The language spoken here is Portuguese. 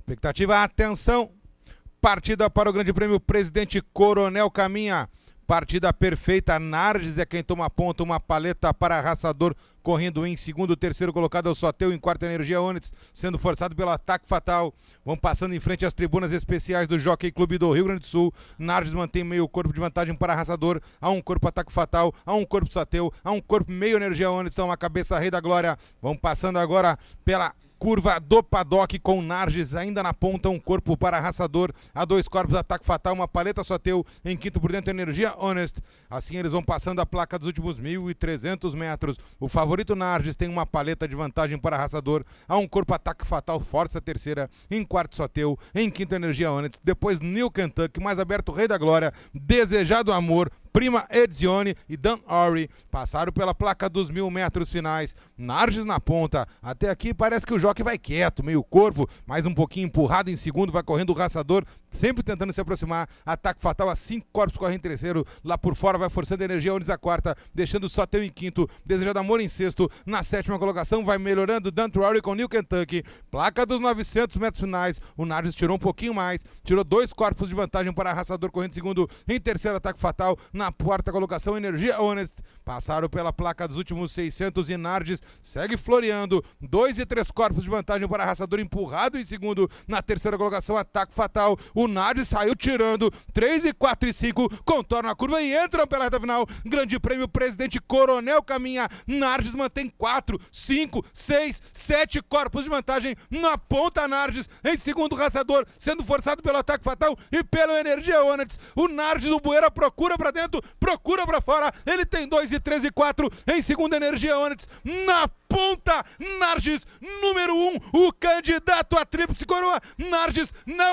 Expectativa, atenção. Partida para o Grande Prêmio Presidente Coronel Caminha. Partida perfeita. Nardes é quem toma ponta. Uma paleta para arrasador. Correndo em segundo, terceiro colocado é o Soteu. Em quarta Energia Onitz, sendo forçado pelo ataque fatal. Vão passando em frente às tribunas especiais do Jockey Clube do Rio Grande do Sul. Nardes mantém meio corpo de vantagem para arrasador. Há um corpo ataque fatal. Há um corpo Soteu. Há um corpo meio Energia Onitz, Há então uma cabeça Rei da Glória. Vão passando agora pela curva do paddock com Narges ainda na ponta, um corpo para arrasador, a dois corpos, ataque fatal, uma paleta só teu, em quinto por dentro, energia honest. Assim eles vão passando a placa dos últimos 1.300 metros. O favorito Narges tem uma paleta de vantagem para arrasador, a um corpo, ataque fatal, força terceira, em quarto só teu, em quinto, energia honest. Depois New Kentucky, mais aberto, Rei da Glória, desejado amor, Prima Edzione e Dan Ory passaram pela placa dos mil metros finais. Narges na ponta. Até aqui parece que o Jockey vai quieto, meio corpo, mais um pouquinho empurrado em segundo, vai correndo o raçador, sempre tentando se aproximar. Ataque fatal a cinco corpos correm em terceiro. Lá por fora vai forçando a energia, Onis a quarta, deixando só teu em quinto. Desejado Amor em sexto. Na sétima colocação vai melhorando Dan Ory com New Kentucky. Placa dos 900 metros finais. O Narges tirou um pouquinho mais, tirou dois corpos de vantagem para o raçador correndo em segundo. Em terceiro, ataque fatal. Na quarta colocação, Energia Honest. Passaram pela placa dos últimos 600 e Nardes segue floreando. Dois e três corpos de vantagem para Arrasador empurrado em segundo. Na terceira colocação, Ataque Fatal. O Nardes saiu tirando. três e quatro e cinco contorna a curva e entram pela reta final. Grande Prêmio Presidente Coronel caminha. Nardes mantém quatro cinco seis sete corpos de vantagem na ponta Nardes. Em segundo, Raçador sendo forçado pelo ataque fatal e pelo energia honest O Nardes, o Bueira procura para dentro canto, procura para fora, ele tem 2 e 3 e 4, em segunda energia Onix, na ponta, Narges, número 1, um, o candidato a tríplice coroa, Narges, não